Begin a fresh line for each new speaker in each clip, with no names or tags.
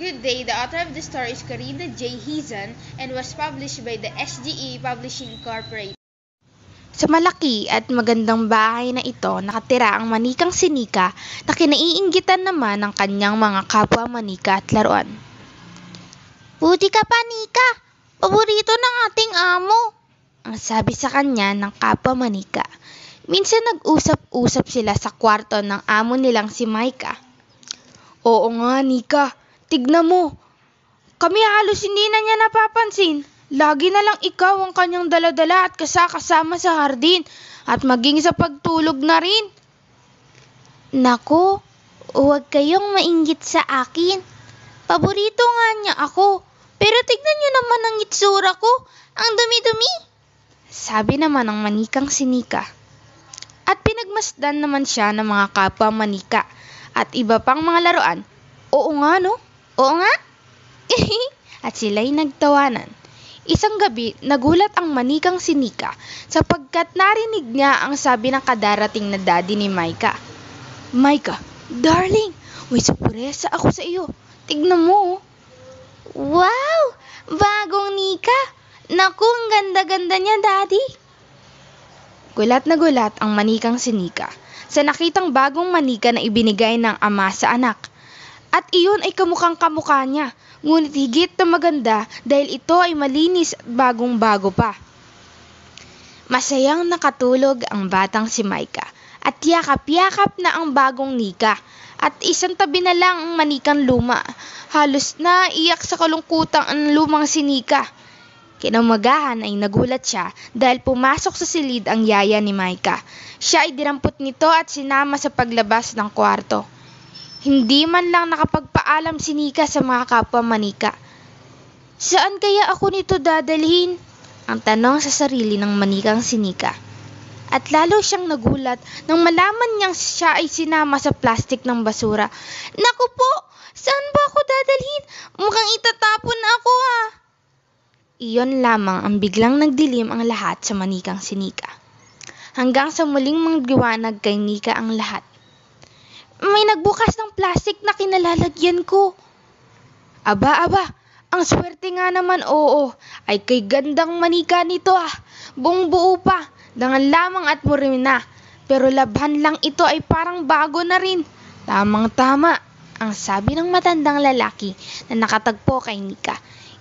Good Day, the author of the story is Karina J. Hizan and was published by the SGE Publishing Corporation. Sa malaki at magandang bahay na ito, nakatira ang manikang sinika na kinaiinggitan naman ng kanyang mga kapwa manika at laruan. Buti ka pa, Nika! Paborito ng ating amo! Ang sabi sa kanya ng kapwa manika. Minsan nag-usap-usap sila sa kwarto ng amo nilang si Micah. Oo nga, Nika. Tignan mo. Kami halos hindi na niya napapansin. Lagi na lang ikaw ang kanyang daladala at kasakasama sa hardin at maging sa pagtulog na rin. Nako, huwag kayong mainggit sa akin. Paborito nga niya ako. Pero tignan niyo naman ang itsura ko. Ang dumi-dumi. Sabi naman ng manikang sinika. At pinagmasdan naman siya ng mga kapwa manika at iba pang mga laruan. Oo nga no? Oo nga? At sila'y nagtawanan. Isang gabi, nagulat ang manikang si Nika sapagkat narinig niya ang sabi ng kadarating na daddy ni Micah. Micah, darling, may surpresa ako sa iyo. Tignan mo. Oh. Wow! Bagong Nika! Naku, ang ganda-ganda niya, daddy! Gulat na gulat ang manikang si Nika sa nakitang bagong manika na ibinigay ng ama sa anak at iyon ay kamukhang kamukha niya, ngunit higit na maganda dahil ito ay malinis bagong-bago pa. Masayang nakatulog ang batang si Micah at yakap-yakap na ang bagong nika at isang tabi na lang ang manikang luma. Halos na iyak sa kalungkutan ang lumang sinika. Kinamagahan ay nagulat siya dahil pumasok sa silid ang yaya ni Maika. Siya ay dirampot nito at sinama sa paglabas ng kwarto. Hindi man lang nakapagpaalam si Nika sa mga kapwa manika. Saan kaya ako nito dadalhin? Ang tanong sa sarili ng manikang si Nika. At lalo siyang nagulat nang malaman niyang siya ay sinama sa plastik ng basura. Naku po! Saan ba ako dadalhin? Mukhang itatapon ako ah! Iyon lamang ang biglang nagdilim ang lahat sa manikang si Nika. Hanggang sa muling mangliwanag kay Nika ang lahat. May nagbukas ng plastic na kinalalagyan ko. Aba, aba, ang swerte nga naman, oo, ay kay gandang manika nito ah. Buong buo pa, dangan lamang at murimina. Pero labhan lang ito ay parang bago na rin. Tamang-tama, ang sabi ng matandang lalaki na nakatagpo kay Nika.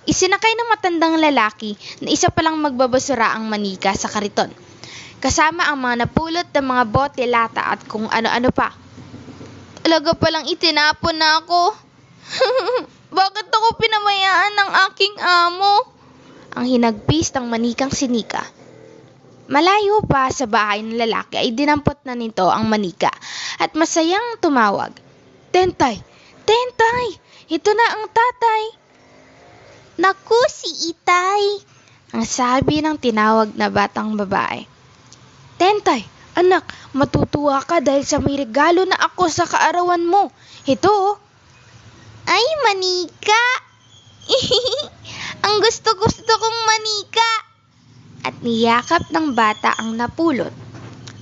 Isinakay ng matandang lalaki na isa palang magbabasura ang manika sa kariton. Kasama ang mga napulot ng mga bote, lata at kung ano-ano pa. Talaga palang itinapon na ako. Bakit ako pinamayaan ng aking amo? Ang hinagpis ng manikang sinika. Malayo pa sa bahay ng lalaki ay dinampot na nito ang manika at masayang tumawag. Tentay! Tentay! Ito na ang tatay! Naku si Itay! Ang sabi ng tinawag na batang babae. Tentay! Anak, matutuwa ka dahil sa may regalo na ako sa kaarawan mo. Ito. Oh. Ay, manika! ang gusto-gusto kong manika! At niyakap ng bata ang napulot.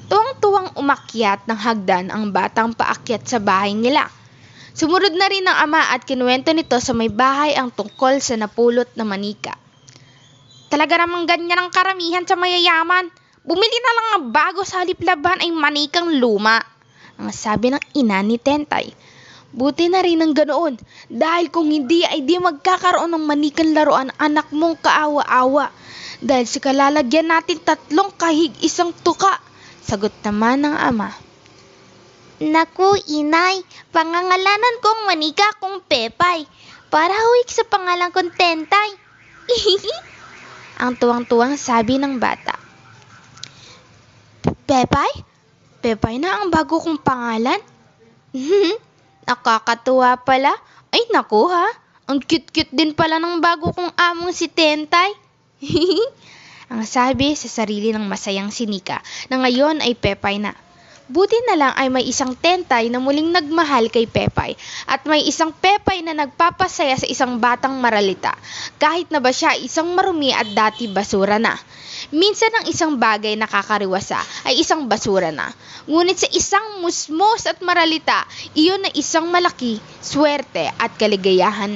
Tuwang-tuwang umakyat ng hagdan ang batang paakyat sa bahay nila. Sumunod na rin ang ama at kinuwento nito sa may bahay ang tungkol sa napulot na manika. Talaga namang ganyan ang karamihan sa mayayaman. Bumili na lang ng bago sa halip laban ay manikang luma. Ang sabi ng ina ni Tentay. Buti na rin ang ganoon dahil kung hindi ay di magkakaroon ng manikang laruan anak mong kaawa-awa dahil si kalalagyan natin tatlong kahig isang tuka. Sagot naman ng ama. Naku, inay, pangangalanan kong manika kong Pepay para huwik sa pangalan kong Tentay. ang tuwang-tuwang sabi ng bata. Pepay? Pepay na ang bago kong pangalan? Hmm, nakakatuwa pala. Ay naku ha, ang cute-cute din pala ng bago kong among si Tentay. ang sabi sa sarili ng masayang sinika na ngayon ay Pepay na. Buti na lang ay may isang tentay na muling nagmahal kay Pepay at may isang Pepay na nagpapasaya sa isang batang maralita kahit na ba siya isang marumi at dati basura na. Minsan ang isang bagay na kakariwasa ay isang basura na. Ngunit sa isang musmos at maralita, iyon na isang malaki, swerte at kaligayahan